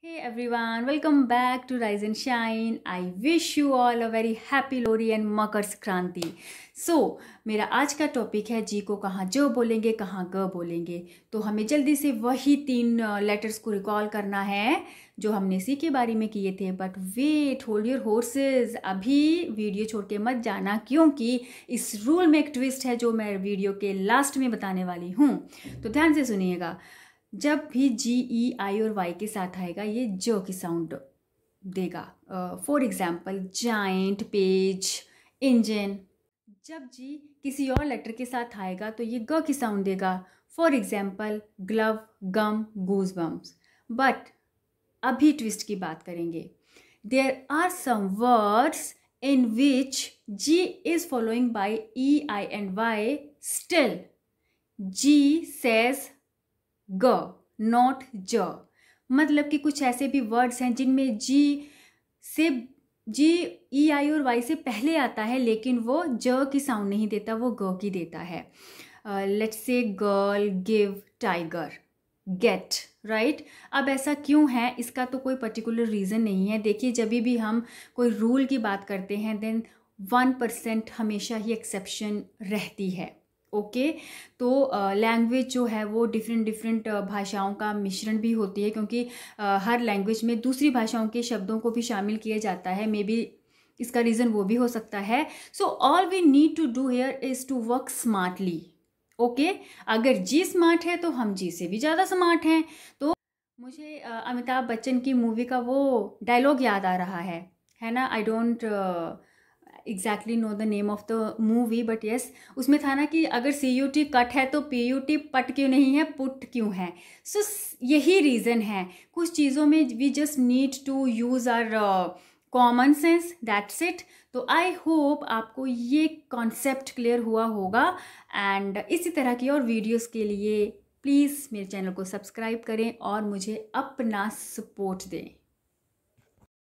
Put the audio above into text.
Hey everyone, welcome back to Rise and Shine. I wish you all a very happy lorry and Makar Sankranti so so, मेरा आज का topic है जी को कहाँ ज बोलेंगे कहाँ ग बोलेंगे तो हमें जल्दी से वही तीन लेटर्स को रिकॉल करना है जो हमने सी के बारे में किए थे but wait hold your horses अभी वीडियो छोड़ के मत जाना क्योंकि इस रूल में एक ट्विस्ट है जो मैं वीडियो के लास्ट में बताने वाली हूँ तो ध्यान से सुनिएगा जब भी जी ई आई और वाई के साथ आएगा ये ज की साउंड देगा for example giant page engine जब जी किसी और लेटर के साथ आएगा तो ये ग की साउंड देगा for example glove gum goose bums but अभी ट्विस्ट की बात करेंगे there are some words in which G is following by E I and Y still G says ग नॉट ज मतलब कि कुछ ऐसे भी वर्ड्स हैं जिनमें जी से जी ई आई और वाई से पहले आता है लेकिन वो ज की साउंड नहीं देता वो ग की देता है let's say girl give tiger get right अब ऐसा क्यों है इसका तो कोई पर्टिकुलर रीज़न नहीं है देखिए जब भी हम कोई रूल की बात करते हैं देन वन परसेंट हमेशा ही एक्सेप्शन रहती है ओके okay, तो लैंग्वेज जो है वो डिफरेंट डिफरेंट भाषाओं का मिश्रण भी होती है क्योंकि हर लैंग्वेज में दूसरी भाषाओं के शब्दों को भी शामिल किया जाता है मे बी इसका रीज़न वो भी हो सकता है so all we need to do here is to work smartly okay अगर जी स्मार्ट है तो हम जी से भी ज़्यादा स्मार्ट हैं तो मुझे अमिताभ बच्चन की मूवी का वो डायलॉग याद आ रहा है है ना I don't exactly know the name of the movie but yes उसमें था ना कि अगर सी यू टी कट है तो पी यू टी पट क्यों नहीं है पुट क्यों है सो so, यही रीज़न है कुछ चीज़ों में we just need to use our common sense that's it तो आई होप आपको ये कॉन्सेप्ट क्लियर हुआ होगा एंड इसी तरह की और वीडियोज़ के लिए प्लीज़ मेरे चैनल को सब्सक्राइब करें और मुझे अपना सपोर्ट दें